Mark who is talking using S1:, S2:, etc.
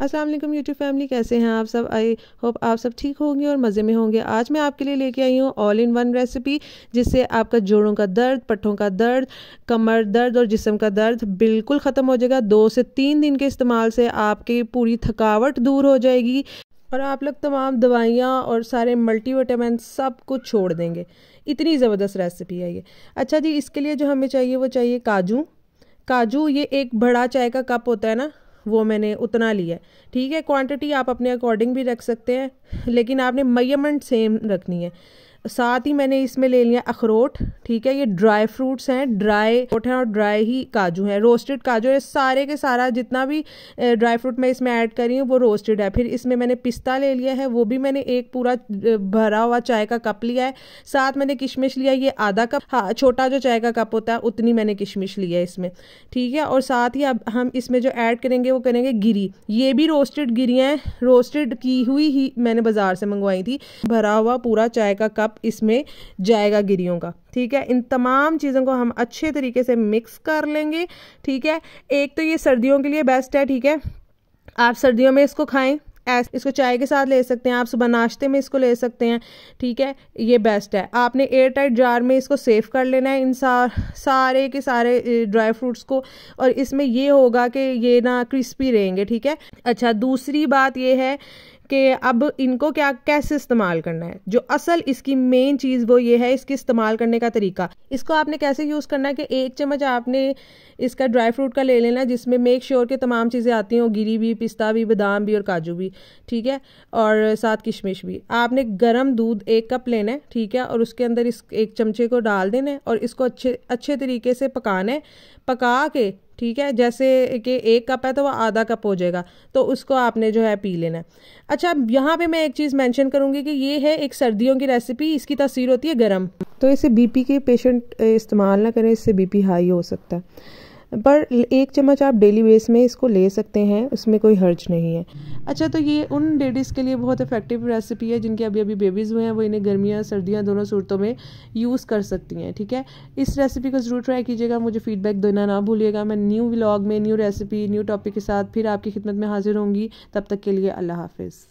S1: असलम वालेकुम YouTube family कैसे हैं आप सब आई होप आप सब ठीक होंगे और मज़े में होंगे आज मैं आपके लिए लेके आई हूँ ऑल इन वन रेसिपी जिससे आपका जोड़ों का दर्द पट्ठों का दर्द कमर दर्द और जिसम का दर्द बिल्कुल ख़त्म हो जाएगा दो से तीन दिन के इस्तेमाल से आपकी पूरी थकावट दूर हो जाएगी और आप लोग तमाम दवाइयाँ और सारे मल्टीविटामिन सब कुछ छोड़ देंगे इतनी ज़बरदस्त रेसिपी है ये अच्छा जी इसके लिए जो हमें चाहिए वो चाहिए काजू काजू ये एक बड़ा चाय का कप होता है ना वो मैंने उतना लिया है ठीक है क्वांटिटी आप अपने अकॉर्डिंग भी रख सकते हैं लेकिन आपने मयमेंट सेम रखनी है साथ ही मैंने इसमें ले लिया अखरोट ठीक है ये ड्राई फ्रूट्स हैं ड्राई अखरोट हैं और ड्राई ही काजू हैं रोस्टेड काजू है सारे के सारा जितना भी ड्राई फ्रूट मैं इसमें ऐड करी हूँ वो रोस्टेड है फिर इसमें मैंने पिस्ता ले लिया है वो भी मैंने एक पूरा भरा हुआ चाय का कप लिया है साथ मैंने किशमिश लिया ये आधा कप हाँ छोटा जो चाय का कप होता है उतनी मैंने किशमिश लिया है इसमें ठीक है और साथ ही अब हम इसमें जो ऐड करेंगे वो करेंगे गिरी ये भी रोस्टेड गिरियाँ रोस्टेड की हुई ही मैंने बाज़ार से मंगवाई थी भरा हुआ पूरा चाय का कप इसमें जाएगा गिरियों का ठीक है इन तमाम चीज़ों को हम अच्छे तरीके से मिक्स कर लेंगे ठीक है एक तो ये सर्दियों के लिए बेस्ट है ठीक है आप सर्दियों में इसको खाएं इसको चाय के साथ ले सकते हैं आप सुबह नाश्ते में इसको ले सकते हैं ठीक है ये बेस्ट है आपने एयर टाइट जार में इसको सेव कर लेना है इन सा, सारे के सारे ड्राई फ्रूट्स को और इसमें ये होगा कि ये ना क्रिस्पी रहेंगे ठीक है अच्छा दूसरी बात ये है कि अब इनको क्या कैसे इस्तेमाल करना है जो असल इसकी मेन चीज़ वो ये है इसके इस्तेमाल करने का तरीका इसको आपने कैसे यूज़ करना है कि एक चम्मच आपने इसका ड्राई फ्रूट का ले लेना जिसमें मेक श्योर sure के तमाम चीज़ें आती हों गिरी भी पिस्ता भी बादाम भी और काजू भी ठीक है और साथ किशमिश भी आपने गर्म दूध एक कप लेना है ठीक है और उसके अंदर इस एक चमचे को डाल देना है और इसको अच्छे अच्छे तरीके से पकाना है पका के ठीक है जैसे कि एक कप है तो वह आधा कप हो जाएगा तो उसको आपने जो है पी लेना है अच्छा यहाँ पे मैं एक चीज़ मेंशन करूँगी कि ये है एक सर्दियों की रेसिपी इसकी तस्वीर होती है गर्म तो इसे बीपी के पेशेंट इस्तेमाल ना करें इससे बीपी हाई हो सकता है पर एक चम्मच आप डेली बेस में इसको ले सकते हैं उसमें कोई हर्ज नहीं है अच्छा तो ये उन लेडीज़ के लिए बहुत इफेक्टिव रेसिपी है जिनके अभी अभी बेबीज़ हुए हैं वो इन्हें गर्मियाँ सर्दियाँ दोनों सूरतों में यूज़ कर सकती हैं ठीक है इस रेसिपी को ज़रूर ट्राई कीजिएगा मुझे फीडबैक देना ना भूलिएगा मैं न्यू व्लॉग में न्यू रेसिपी न्यू टॉपिक के साथ फिर आपकी खिदमत में हाजिर होंगी तब तक के लिए अल्लाह हाफिज़